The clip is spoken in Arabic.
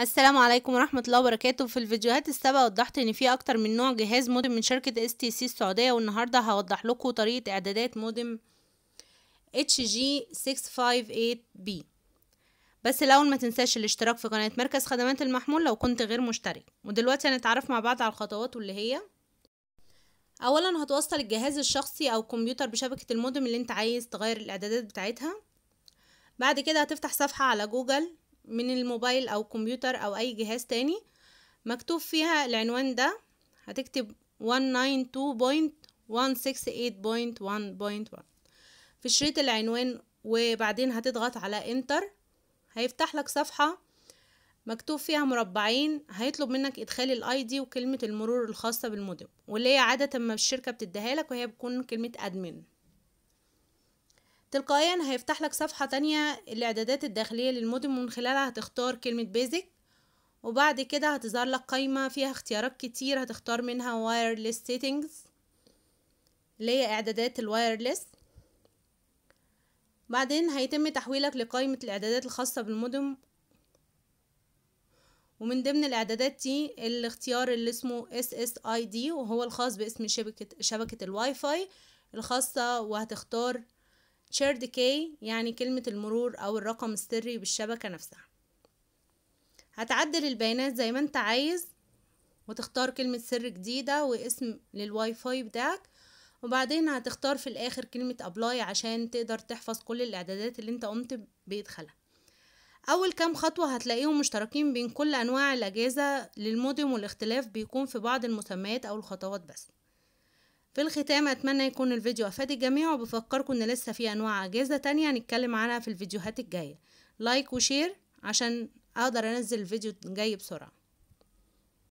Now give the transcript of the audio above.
السلام عليكم ورحمة الله وبركاته في الفيديوهات السابقة وضحت ان في اكتر من نوع جهاز مودم من شركة اس تي سي السعودية والنهاردة هوضح لكم طريقة اعدادات مودم اتش جي 658 بي بس الاول ما تنساش الاشتراك في قناة مركز خدمات المحمول لو كنت غير مشترك ودلوقتي هنتعرف مع بعض على الخطوات واللي هي اولا هتوصل الجهاز الشخصي او كمبيوتر بشبكة المودم اللي انت عايز تغير الاعدادات بتاعتها بعد كده هتفتح صفحة على جوجل من الموبايل او كمبيوتر او اي جهاز تاني مكتوب فيها العنوان ده هتكتب 192.168.1.1 في شريط العنوان وبعدين هتضغط على انتر هيفتح لك صفحة مكتوب فيها مربعين هيطلب منك ادخال الاي دي وكلمة المرور الخاصة بالمودم واللي هي عادة ما الشركة بتديها لك وهي بتكون كلمة ادمن تلقائيا هيفتح لك صفحة تانية الإعدادات الداخلية للمودم ومن خلالها هتختار كلمة بيزك وبعد كده هتظهر لك قايمة فيها اختيارات كتير هتختار منها وايرلس settings اللي هي إعدادات الوايرلس بعدين هيتم تحويلك لقائمة الإعدادات الخاصة بالمودم ومن ضمن الإعدادات دي الاختيار اللي اسمه SSID وهو الخاص باسم شبكة, شبكة الواي فاي الخاصة وهتختار شيرد كي يعني كلمة المرور أو الرقم السري بالشبكة نفسها هتعدل البيانات زي ما انت عايز وتختار كلمة سر جديدة واسم للواي فاي بتاعك وبعدين هتختار في الآخر كلمة أبلاي عشان تقدر تحفظ كل الإعدادات اللي انت قمت بيدخلها أول كام خطوة هتلاقيهم مشتركين بين كل أنواع الأجهزة للموديم والاختلاف بيكون في بعض المسميات أو الخطوات بس في الختام اتمنى يكون الفيديو افاد الجميع وبفكركم ان لسه في انواع اجهزه تانية هنتكلم عنها في الفيديوهات الجايه لايك وشير عشان اقدر انزل الفيديو الجاي بسرعه